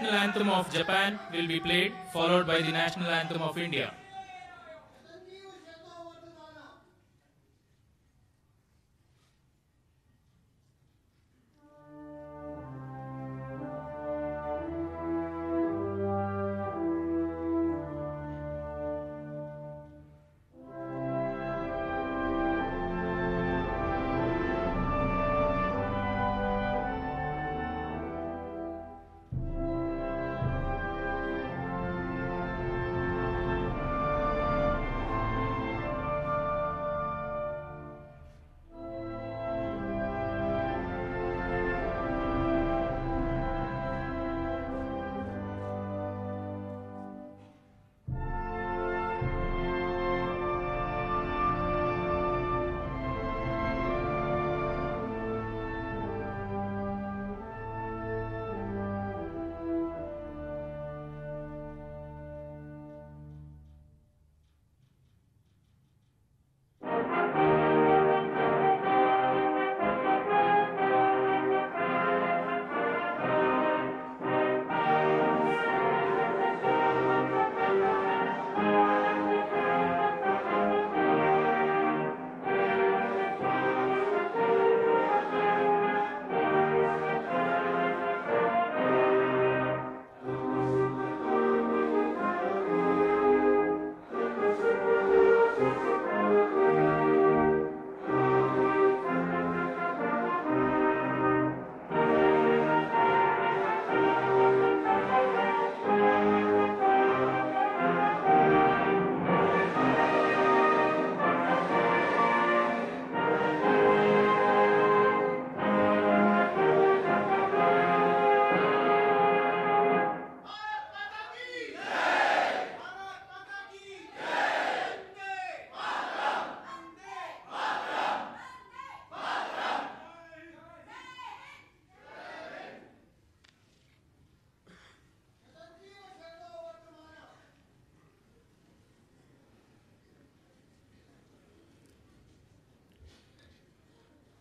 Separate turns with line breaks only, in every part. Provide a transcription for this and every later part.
national anthem of Japan will be played, followed by the national anthem of India.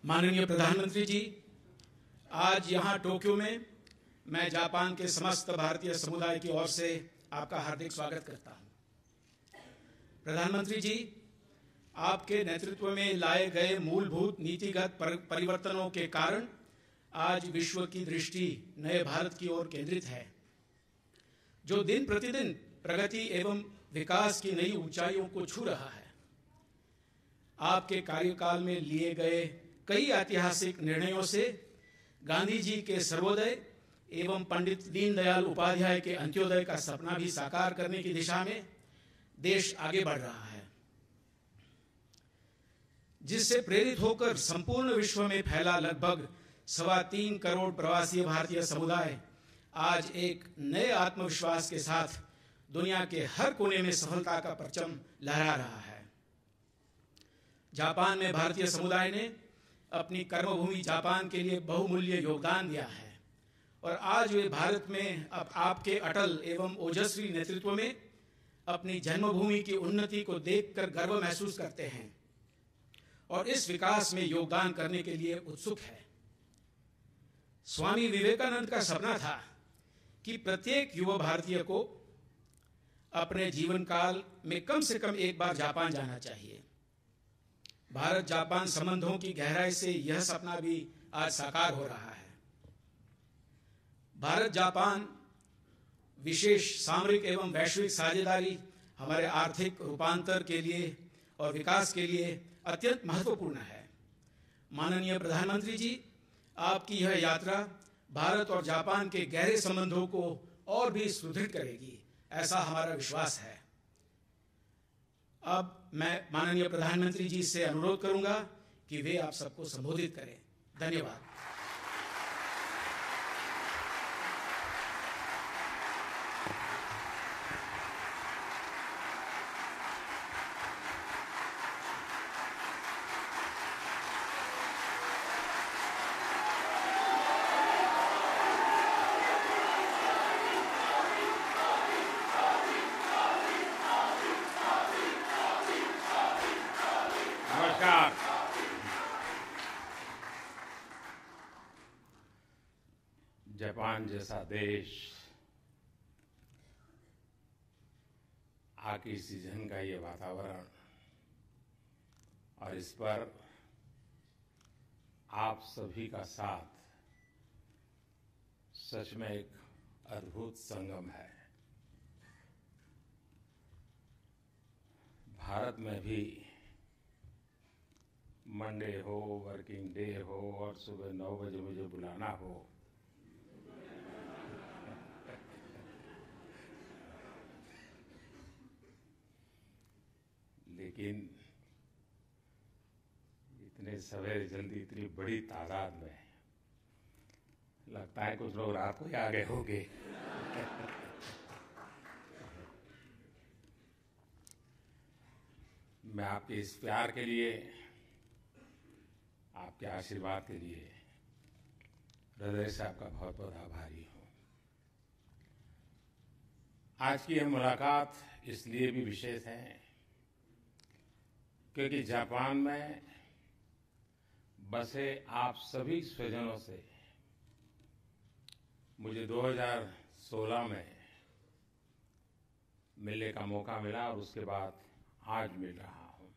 माननीय प्रधानमंत्री जी आज यहाँ Tokyo में
मैं जापान के समस्त भारतीय समुदाय की ओर से आपका हार्दिक स्वागत
करता हूँ प्रधानमंत्री जी आपके नेतृत्व में लाए गए मूलभूत नीतिगत परिवर्तनों के कारण आज विश्व की दृष्टि नए भारत की ओर केंद्रित है जो दिन प्रतिदिन प्रगति एवं विकास की नई ऊंचाइयों को छू रहा है आपके कार्यकाल में लिए गए कई ऐतिहासिक निर्णयों से गांधी जी के सर्वोदय एवं पंडित दीनदयाल उपाध्याय के अंत्योदय का सपना भी साकार करने की दिशा में देश आगे बढ़ रहा है जिससे प्रेरित होकर संपूर्ण विश्व में फैला लगभग सवा तीन करोड़ प्रवासी भारतीय समुदाय आज एक नए आत्मविश्वास के साथ दुनिया के हर कोने में सफलता का परचम लहरा रहा है जापान में भारतीय समुदाय ने अपनी कर्मभूमि जापान के लिए बहुमूल्य योगदान दिया है और आज वे भारत में अब आपके अटल एवं ओजस्वी नेतृत्व में अपनी जन्मभूमि की उन्नति को देखकर गर्व महसूस करते हैं और इस विकास में योगदान करने के लिए उत्सुक है स्वामी विवेकानंद का सपना था कि प्रत्येक युवा भारतीय को अपने जीवन काल में कम से कम एक बार जापान जाना चाहिए भारत जापान संबंधों की गहराई से यह सपना भी आज साकार हो रहा है भारत जापान विशेष सामरिक एवं वैश्विक साझेदारी हमारे आर्थिक रूपांतर के लिए और विकास के लिए अत्यंत महत्वपूर्ण है माननीय प्रधानमंत्री जी आपकी यह यात्रा भारत और जापान के गहरे संबंधों को और भी सुदृढ़ करेगी ऐसा हमारा विश्वास है अब मैं माननीय प्रधानमंत्री जी से अनुरोध करूंगा कि वे आप सबको संबोधित करें धन्यवाद
जापान जैसा देश आखिर सीजन का ये वातावरण और इस पर आप सभी का साथ सच में एक अद्भुत संगम है भारत में भी मंडे हो वर्किंग डे हो और सुबह नौ बजे मुझे बुलाना हो लेकिन इतने सवेरे जल्दी इतनी बड़ी तादाद में लगता है कुछ लोग रात को ही आ गए होंगे मैं आपके इस प्यार के लिए आपके आशीर्वाद के लिए हृदय से आपका बहुत बहुत आभारी हूं आज की यह मुलाकात इसलिए भी विशेष है क्योंकि जापान में बसे आप सभी स्वजनों से मुझे 2016 में मिलने का मौका मिला और उसके बाद आज मिल रहा हूं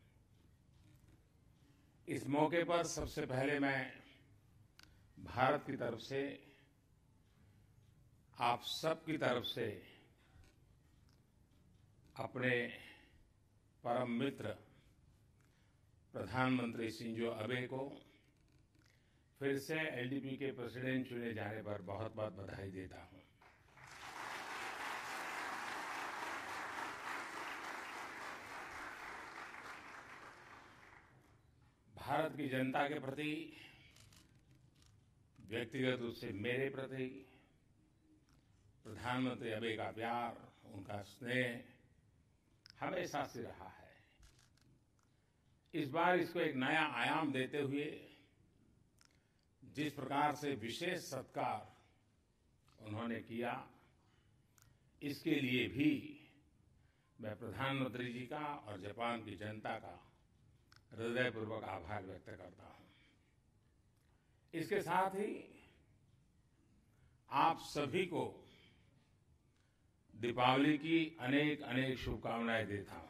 इस मौके पर सबसे पहले मैं
भारत की तरफ से आप सब की तरफ से अपने परम मित्र प्रधानमंत्री सिंजो अबे को फिर से एलडीपी के प्रेसिडेंट चुने जाने पर बहुत बहुत बधाई देता हूं भारत की जनता के प्रति व्यक्तिगत रूप से मेरे प्रति प्रधानमंत्री अबे का प्यार उनका स्नेह हमेशा से रहा है इस बार इसको एक नया आयाम देते हुए जिस प्रकार से विशेष सत्कार उन्होंने किया इसके लिए भी मैं प्रधानमंत्री जी का और जापान की जनता का हृदयपूर्वक आभार व्यक्त करता हूं इसके साथ ही आप सभी को दीपावली की अनेक अनेक शुभकामनाएं देता हूं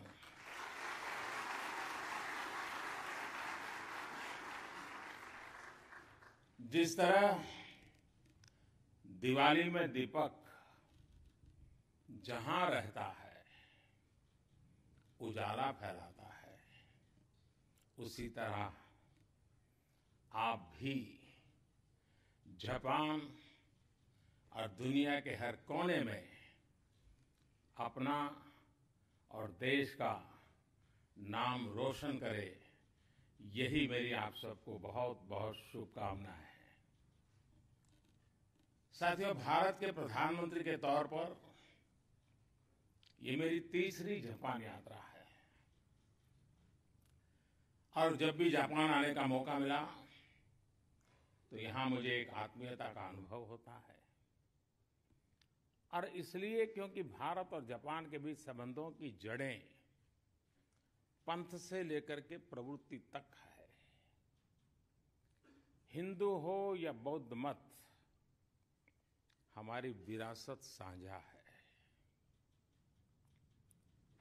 जिस तरह दिवाली में दीपक जहां रहता है उजाला फैलाता है उसी तरह आप भी जापान और दुनिया के हर कोने में अपना और देश का नाम रोशन करे यही मेरी आप सबको बहुत बहुत शुभकामना है साथियों भारत के प्रधानमंत्री के तौर पर ये मेरी तीसरी जापान यात्रा है
और जब भी जापान आने का मौका मिला
तो यहां मुझे एक आत्मीयता का अनुभव होता है और इसलिए क्योंकि भारत और जापान के बीच संबंधों की जड़ें पंथ से लेकर के प्रवृत्ति तक है हिंदू हो या बौद्ध मत हमारी विरासत साझा है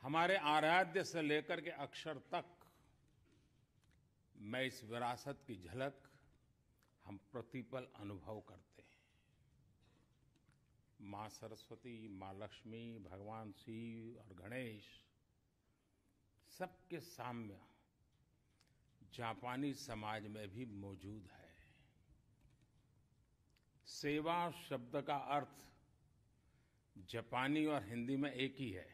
हमारे आराध्य से लेकर के अक्षर तक मैं इस विरासत की झलक हम प्रतिपल अनुभव करते हैं माँ सरस्वती माँ लक्ष्मी भगवान शिव और गणेश सबके साम्य जापानी समाज में भी मौजूद है सेवा शब्द का अर्थ जापानी और हिंदी में एक ही है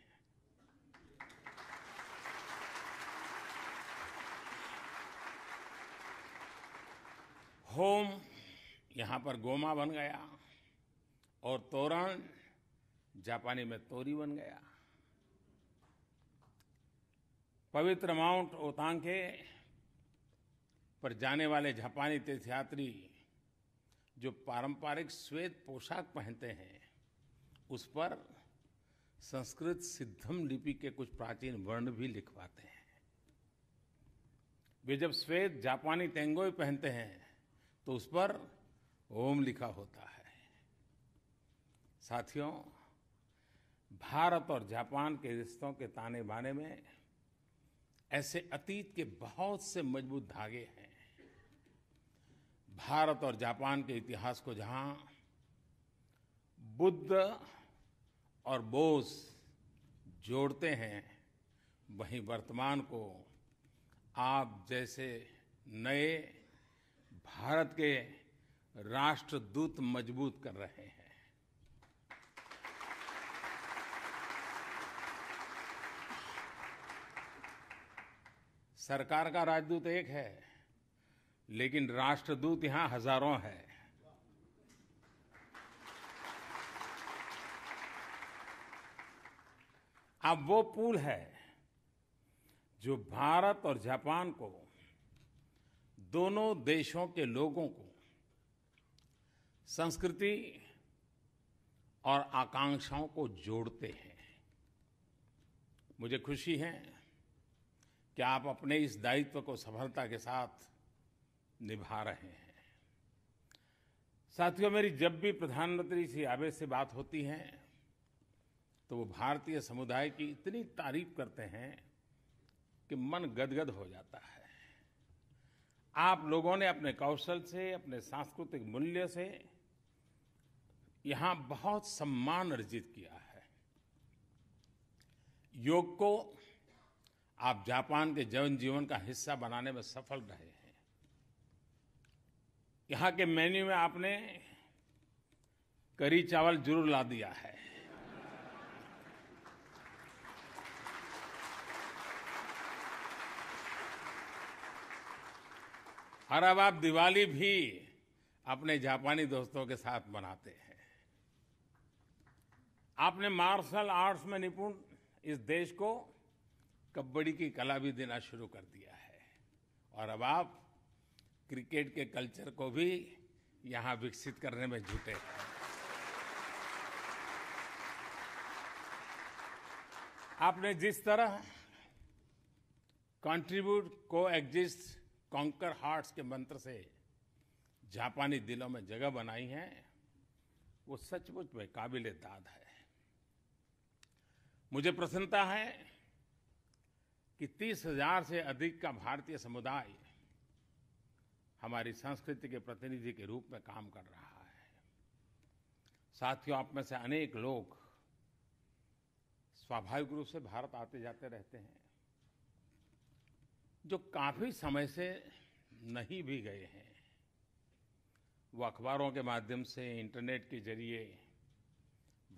होम यहां पर गोमा बन गया और तोरण जापानी में तोरी बन गया पवित्र माउंट ओतांके पर जाने वाले जापानी तीर्थयात्री जो पारंपरिक श्वेत पोशाक पहनते हैं उस पर संस्कृत सिद्धम लिपि के कुछ प्राचीन वर्ण भी लिखवाते हैं वे जब श्वेत जापानी टेंगोई पहनते हैं तो उस पर ओम लिखा होता है साथियों भारत और जापान के रिश्तों के ताने बाने में ऐसे अतीत के बहुत से मजबूत धागे हैं भारत और जापान के इतिहास को जहां बुद्ध और बोस जोड़ते हैं वहीं वर्तमान को आप जैसे नए भारत के राष्ट्रदूत मजबूत कर रहे हैं सरकार का राजदूत एक है लेकिन राष्ट्रदूत यहां हजारों हैं अब वो पुल है जो भारत और जापान को दोनों देशों के लोगों को संस्कृति और आकांक्षाओं को जोड़ते हैं मुझे खुशी है कि आप अपने इस दायित्व को सफलता के साथ निभा रहे हैं साथियों मेरी जब भी प्रधानमंत्री श्री आबे से बात होती है तो वो भारतीय समुदाय की इतनी तारीफ करते हैं कि मन गदगद हो जाता है आप लोगों ने अपने कौशल से अपने सांस्कृतिक मूल्य से यहां बहुत सम्मान अर्जित किया है योग को आप जापान के जन जीवन का हिस्सा बनाने में सफल रहे हैं यहाँ के मेन्यू में आपने करी चावल जरूर ला दिया है और अब आप दिवाली भी अपने जापानी दोस्तों के साथ मनाते हैं आपने मार्शल आर्ट्स में निपुण इस देश को कबड्डी की कला भी देना शुरू कर दिया है और अब आप क्रिकेट के कल्चर को भी यहाँ विकसित करने में जुटे हैं आपने जिस तरह कंट्रीब्यूट को एग्जिस्ट कॉन्कर हार्ट्स के मंत्र से जापानी दिलों में जगह बनाई है वो सचमुच में काबिल दाद है मुझे प्रसन्नता है कि तीस हजार से अधिक का भारतीय समुदाय हमारी संस्कृति के प्रतिनिधि के रूप में काम कर रहा है साथियों आप में से अनेक लोग स्वाभाविक रूप से भारत आते जाते रहते हैं जो काफी समय से नहीं भी गए हैं वो अखबारों के माध्यम से इंटरनेट के जरिए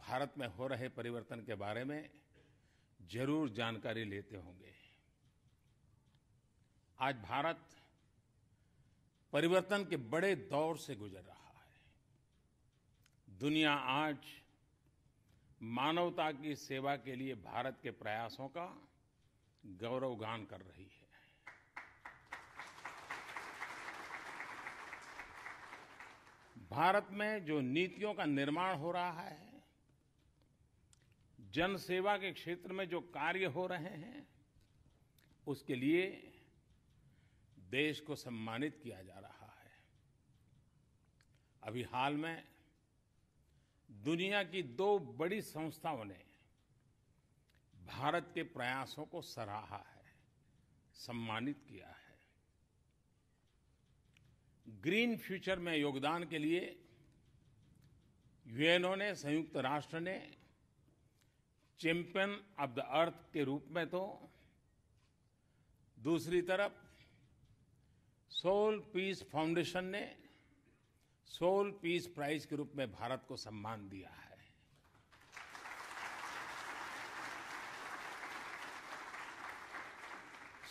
भारत में हो रहे परिवर्तन के बारे में जरूर जानकारी लेते होंगे आज भारत परिवर्तन के बड़े दौर से गुजर रहा है दुनिया आज मानवता की सेवा के लिए भारत के प्रयासों का गौरवगान कर रही है भारत में जो नीतियों का निर्माण हो रहा है जनसेवा के क्षेत्र में जो कार्य हो रहे हैं उसके लिए देश को सम्मानित किया जा रहा है अभी हाल में दुनिया की दो बड़ी संस्थाओं ने भारत के प्रयासों को सराहा है सम्मानित किया है ग्रीन फ्यूचर में योगदान के लिए यूएनओ ने संयुक्त राष्ट्र ने चैंपियन ऑफ द अर्थ के रूप में तो दूसरी तरफ सोल पीस फाउंडेशन ने सोल पीस प्राइज के रूप में भारत को सम्मान दिया है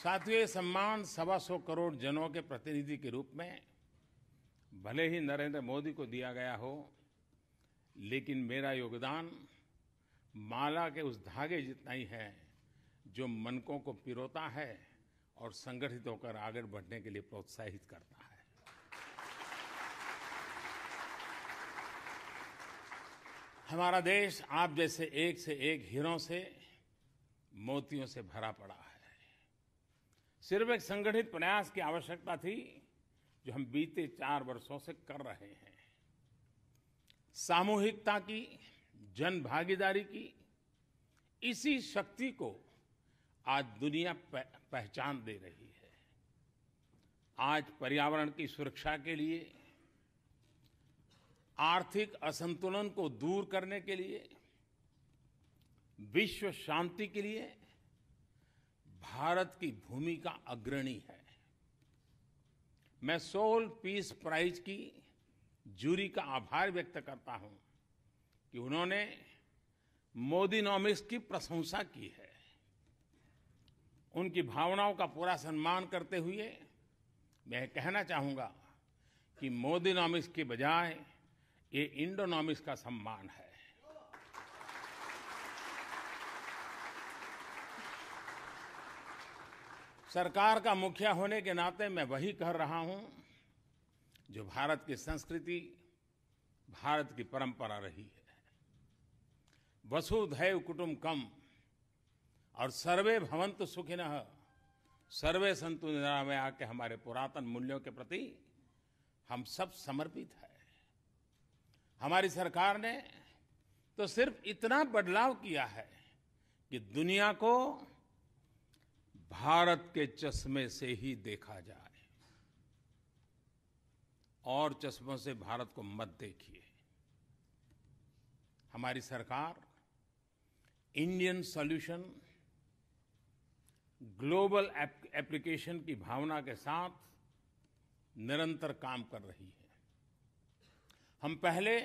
साथ ही सम्मान सवा सौ करोड़ जनों के प्रतिनिधि के रूप में भले ही नरेंद्र मोदी को दिया गया हो लेकिन मेरा योगदान माला के उस धागे जितना ही है जो मनकों को पिरोता है और संगठित होकर आगे बढ़ने के लिए प्रोत्साहित करता है हमारा देश आप जैसे एक से एक हीरों से मोतियों से भरा पड़ा है सिर्फ एक संगठित प्रयास की आवश्यकता थी जो हम बीते चार वर्षों से कर रहे हैं सामूहिकता की जन भागीदारी की इसी शक्ति को आज दुनिया पहचान दे रही है आज पर्यावरण की सुरक्षा के लिए आर्थिक असंतुलन को दूर करने के लिए विश्व शांति के लिए भारत की भूमिका अग्रणी है मैं सोल पीस प्राइज की जूरी का आभार व्यक्त करता हूं कि उन्होंने मोदी नॉमिक्स की प्रशंसा की है उनकी भावनाओं का पूरा सम्मान करते हुए मैं कहना चाहूंगा कि मोदीनॉमिक्स के बजाय ये इंडोनॉमिक्स का सम्मान है सरकार का मुखिया होने के नाते मैं वही कह रहा हूं जो भारत की संस्कृति भारत की परंपरा रही है वसुधैव कम और सर्वे भवंत सुखिन सर्वे संतु निरामया के हमारे पुरातन मूल्यों के प्रति हम सब समर्पित है हमारी सरकार ने तो सिर्फ इतना बदलाव किया है कि दुनिया को भारत के चश्मे से ही देखा जाए और चश्मों से भारत को मत देखिए हमारी सरकार इंडियन सॉल्यूशन ग्लोबल एप्लीकेशन की भावना के साथ निरंतर काम कर रही है हम पहले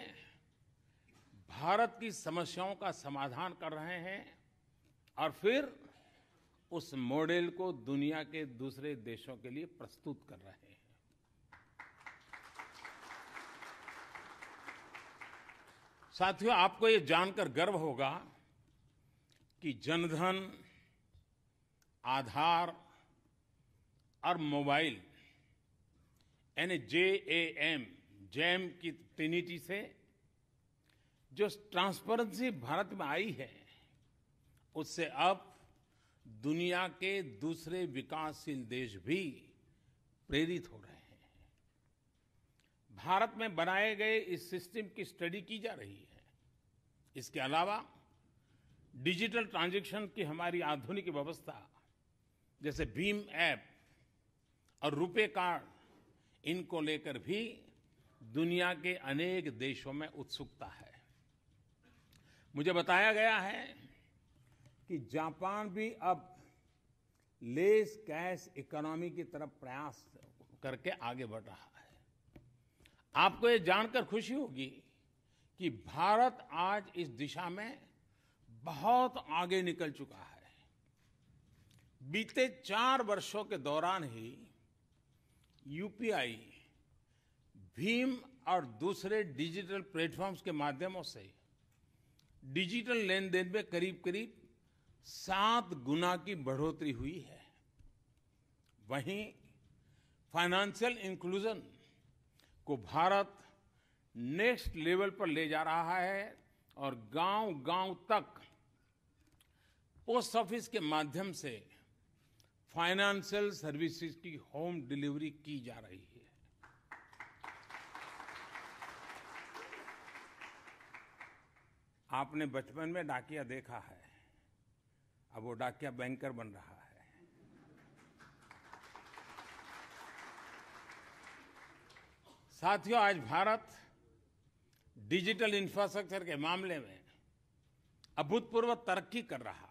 भारत की समस्याओं का समाधान कर रहे हैं और फिर उस मॉडल को दुनिया के दूसरे देशों के लिए प्रस्तुत कर रहे हैं साथियों आपको ये जानकर गर्व होगा कि जनधन आधार और मोबाइल यानी जे ए एम जैम की ट्रिनिटी से जो ट्रांसपेरेंसी भारत में आई है उससे अब दुनिया के दूसरे विकासशील देश भी प्रेरित हो रहे हैं भारत में बनाए गए इस सिस्टम की स्टडी की जा रही है इसके अलावा डिजिटल ट्रांजेक्शन की हमारी आधुनिक व्यवस्था जैसे भीम ऐप और रुपे कार्ड इनको लेकर भी दुनिया के अनेक देशों में उत्सुकता है मुझे बताया गया है कि जापान भी अब लेस कैश इकोनॉमी की तरफ प्रयास करके आगे बढ़ रहा है आपको ये जानकर खुशी होगी कि भारत आज इस दिशा में बहुत आगे निकल चुका है बीते चार वर्षों के दौरान ही यूपीआई भीम और दूसरे डिजिटल प्लेटफॉर्म्स के माध्यमों से डिजिटल लेन देन में करीब करीब सात गुना की बढ़ोतरी हुई है वहीं फाइनेंशियल इंक्लूजन को भारत नेक्स्ट लेवल पर ले जा रहा है और गांव-गांव तक पोस्ट ऑफिस के माध्यम से फाइनेंशियल सर्विसेज की होम डिलीवरी की जा रही है आपने बचपन में डाकिया देखा है अब वो डाकिया बैंकर बन रहा है साथियों आज भारत डिजिटल इंफ्रास्ट्रक्चर के मामले में अभूतपूर्व तरक्की कर रहा है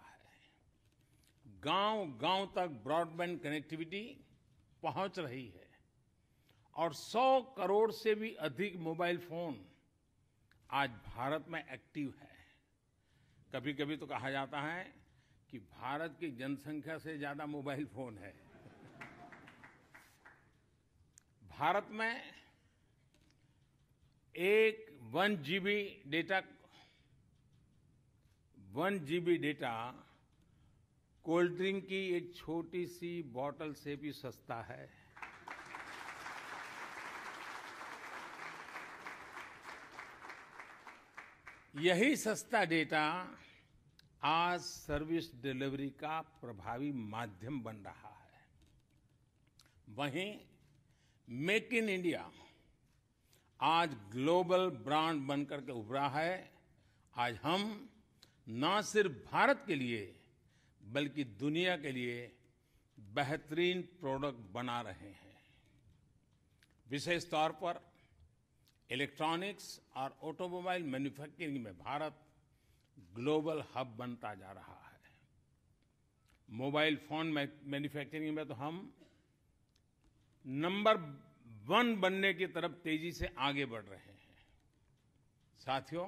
गांव-गांव तक ब्रॉडबैंड कनेक्टिविटी पहुंच रही है और 100 करोड़ से भी अधिक मोबाइल फोन आज भारत में एक्टिव है कभी-कभी तो कहा जाता है कि भारत की जनसंख्या से ज्यादा मोबाइल फोन है भारत में एक one GB data one GB data cold drink की एक छोटी सी बॉटल से भी सस्ता है यही सस्ता डेटा आज सर्विस डिलीवरी का प्रभावी माध्यम बन रहा है वहीं मेक इन इंडिया आज ग्लोबल ब्रांड बनकर के उभरा है आज हम न सिर्फ भारत के लिए बल्कि दुनिया के लिए बेहतरीन प्रोडक्ट बना रहे हैं विशेष तौर पर इलेक्ट्रॉनिक्स और ऑटोमोबाइल मैन्युफैक्चरिंग में भारत ग्लोबल हब बनता जा रहा है मोबाइल फोन मैन्युफैक्चरिंग में तो हम नंबर वन बनने की तरफ तेजी से आगे बढ़ रहे हैं साथियों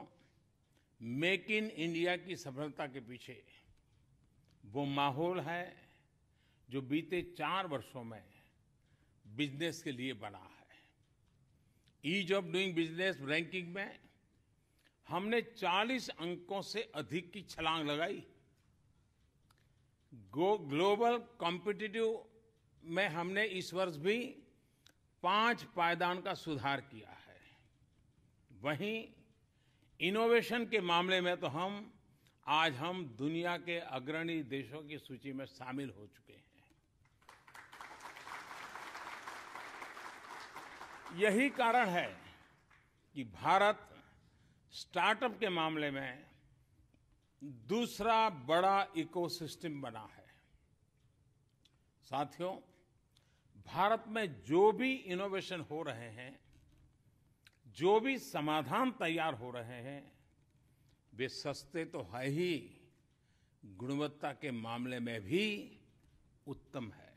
मेक इन इंडिया की सफलता के पीछे वो माहौल है जो बीते चार वर्षों में बिजनेस के लिए बना है ease of doing business ranking में हमने 40 अंकों से अधिक की छलांग लगाई गो ग्लोबल कॉम्पिटिटिव में हमने इस वर्ष भी पांच पायदान का सुधार किया है वहीं इनोवेशन के मामले में तो हम आज हम दुनिया के अग्रणी देशों की सूची में शामिल हो चुके हैं यही कारण है कि भारत स्टार्टअप के मामले में दूसरा बड़ा इकोसिस्टम बना है साथियों भारत में जो भी इनोवेशन हो रहे हैं जो भी समाधान तैयार हो रहे हैं वे सस्ते तो है ही गुणवत्ता के मामले में भी उत्तम है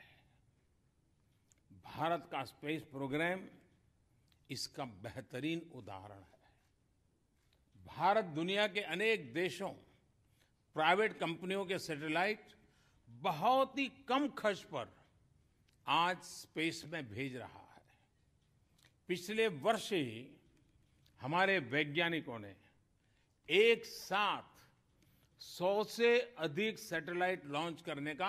भारत का स्पेस प्रोग्राम इसका बेहतरीन उदाहरण है भारत दुनिया के अनेक देशों प्राइवेट कंपनियों के सैटेलाइट बहुत ही कम खर्च पर आज स्पेस में भेज रहा है पिछले वर्ष ही हमारे वैज्ञानिकों ने एक साथ सौ से अधिक सैटेलाइट लॉन्च करने का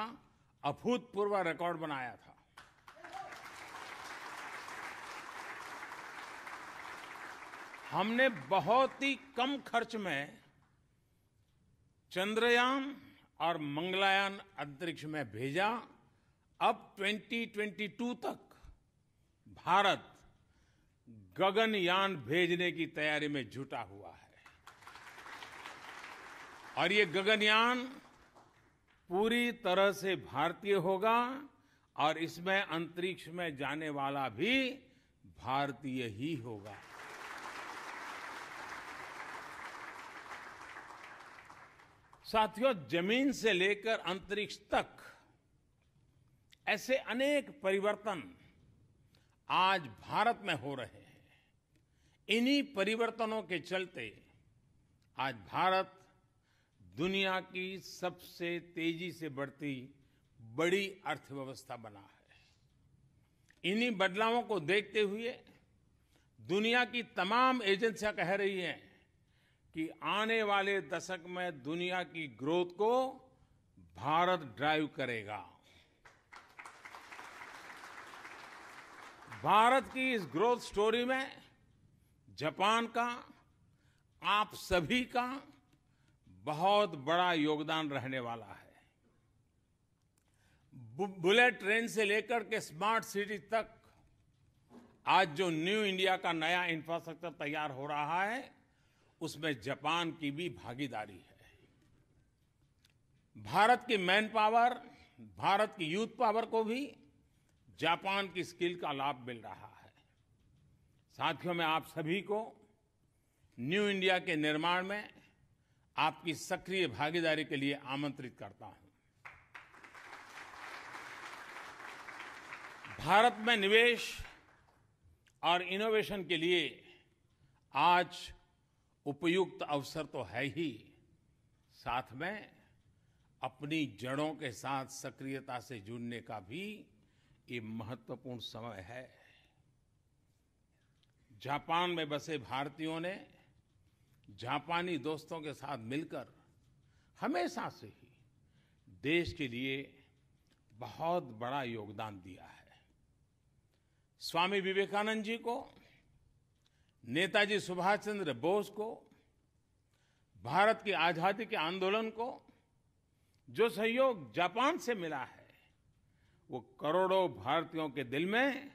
अभूतपूर्व रिकॉर्ड बनाया था हमने बहुत ही कम खर्च में चंद्रयान और मंगलायान अंतरिक्ष में भेजा अब 2022 तक भारत गगनयान भेजने की तैयारी में जुटा हुआ है और ये गगनयान पूरी तरह से भारतीय होगा और इसमें अंतरिक्ष में जाने वाला भी भारतीय ही होगा साथियों जमीन से लेकर अंतरिक्ष तक ऐसे अनेक परिवर्तन आज भारत में हो रहे हैं इन्हीं परिवर्तनों के चलते आज भारत दुनिया की सबसे तेजी से बढ़ती बड़ी अर्थव्यवस्था बना है इन्हीं बदलावों को देखते हुए दुनिया की तमाम एजेंसियां कह रही हैं कि आने वाले दशक में दुनिया की ग्रोथ को भारत ड्राइव करेगा भारत की इस ग्रोथ स्टोरी में जापान का आप सभी का बहुत बड़ा योगदान रहने वाला है बुलेट ट्रेन से लेकर के स्मार्ट सिटी तक आज जो न्यू इंडिया का नया इंफ्रास्ट्रक्चर तैयार हो रहा है उसमें जापान की भी भागीदारी है भारत की मैन पावर भारत की यूथ पावर को भी जापान की स्किल का लाभ मिल रहा है साथियों मैं आप सभी को न्यू इंडिया के निर्माण में आपकी सक्रिय भागीदारी के लिए आमंत्रित करता हूं भारत में निवेश और इनोवेशन के लिए आज उपयुक्त अवसर तो है ही साथ में अपनी जड़ों के साथ सक्रियता से जुड़ने का भी ये महत्वपूर्ण समय है जापान में बसे भारतीयों ने जापानी दोस्तों के साथ मिलकर हमेशा से ही देश के लिए बहुत बड़ा योगदान दिया है स्वामी विवेकानंद जी को नेताजी सुभाष चंद्र बोस को भारत की आजादी के आंदोलन को जो सहयोग जापान से मिला है वो करोड़ों भारतीयों के दिल में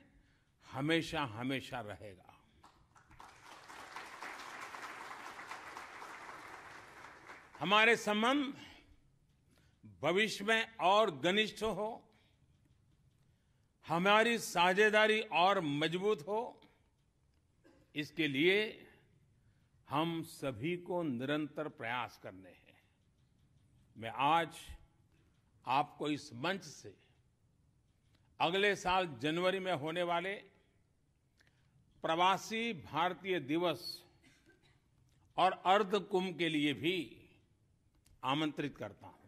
हमेशा हमेशा रहेगा हमारे संबंध भविष्य में और घनिष्ठ हो हमारी साझेदारी और मजबूत हो इसके लिए हम सभी को निरंतर प्रयास करने हैं मैं आज आपको इस मंच से अगले साल जनवरी में होने वाले प्रवासी भारतीय दिवस और अर्ध कुंभ के लिए भी आमंत्रित करता हूं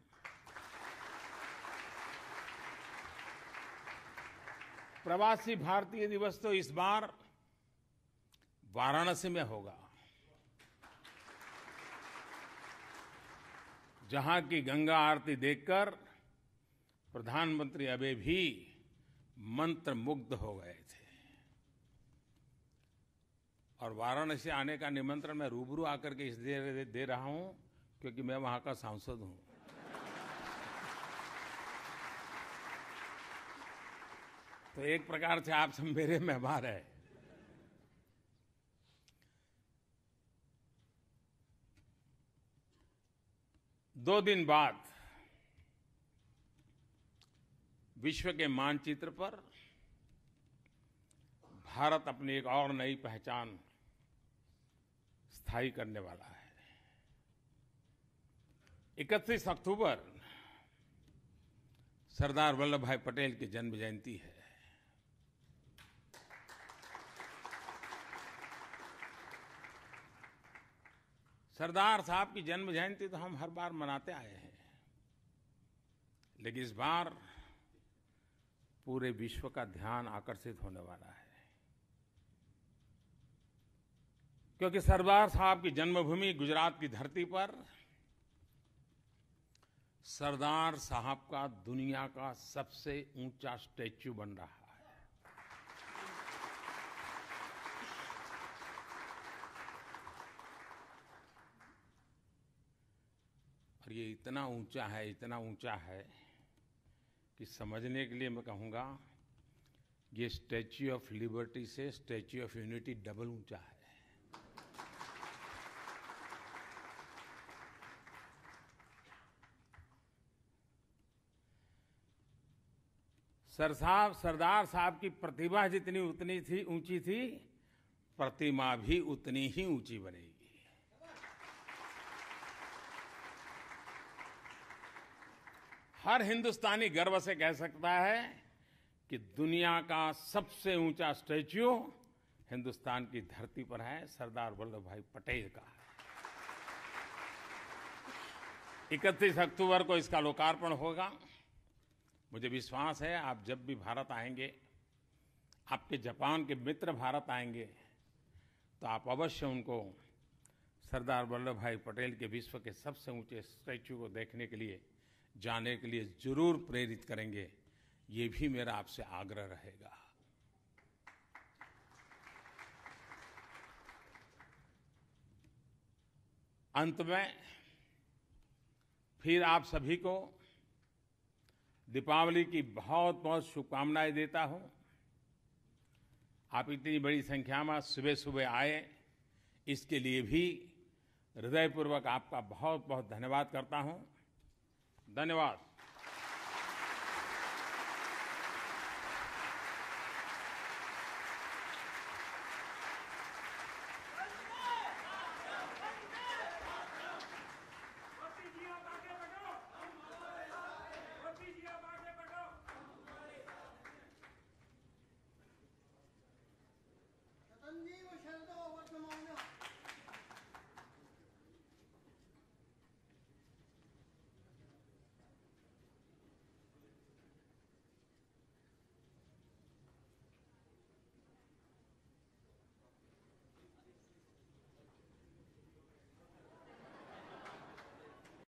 प्रवासी भारतीय दिवस तो इस बार वाराणसी में होगा जहां की गंगा आरती देखकर प्रधानमंत्री अबे भी मंत्र मुग्ध हो गए थे और वाराणसी आने का निमंत्रण मैं रूबरू आकर के इस दे रहा हूं क्योंकि मैं वहाँ का सांसद हूँ तो एक प्रकार से आप सब मेरे मेहमान हैं दो दिन बाद विश्व के मानचित्र पर भारत अपनी एक और नई पहचान स्थायी करने वाला है इकतीस अक्टूबर सरदार वल्लभ भाई पटेल की जन्म जयंती है सरदार साहब की जन्म जयंती तो हम हर बार मनाते आए हैं लेकिन इस बार पूरे विश्व का ध्यान आकर्षित होने वाला है क्योंकि सरदार साहब की जन्मभूमि गुजरात की धरती पर सरदार साहब का दुनिया का सबसे ऊंचा स्टैच्यू बन रहा है और ये इतना ऊंचा है इतना ऊंचा है कि समझने के लिए मैं कहूंगा ये स्टैच्यू ऑफ लिबर्टी से स्टैच्यू ऑफ यूनिटी डबल ऊंचा है सर साहब सरदार साहब की प्रतिभा जितनी उतनी थी ऊंची थी प्रतिमा भी उतनी ही ऊंची बनेगी हर हिंदुस्तानी गर्व से कह सकता है कि दुनिया का सबसे ऊंचा स्टैच्यू हिंदुस्तान की धरती पर है सरदार वल्लभ भाई पटेल का 31 इकतीस अक्टूबर को इसका लोकार्पण होगा मुझे विश्वास है आप जब भी भारत आएंगे आपके जापान के मित्र भारत आएंगे तो आप अवश्य उनको सरदार वल्लभ भाई पटेल के विश्व के सबसे ऊंचे स्टैचू को देखने के लिए जाने के लिए जरूर प्रेरित करेंगे ये भी मेरा आपसे आग्रह रहेगा अंत में फिर आप सभी को दीपावली की बहुत बहुत शुभकामनाएं देता हूं आप इतनी बड़ी संख्या में सुबह सुबह आए इसके लिए भी हृदयपूर्वक आपका बहुत बहुत धन्यवाद करता हूं धन्यवाद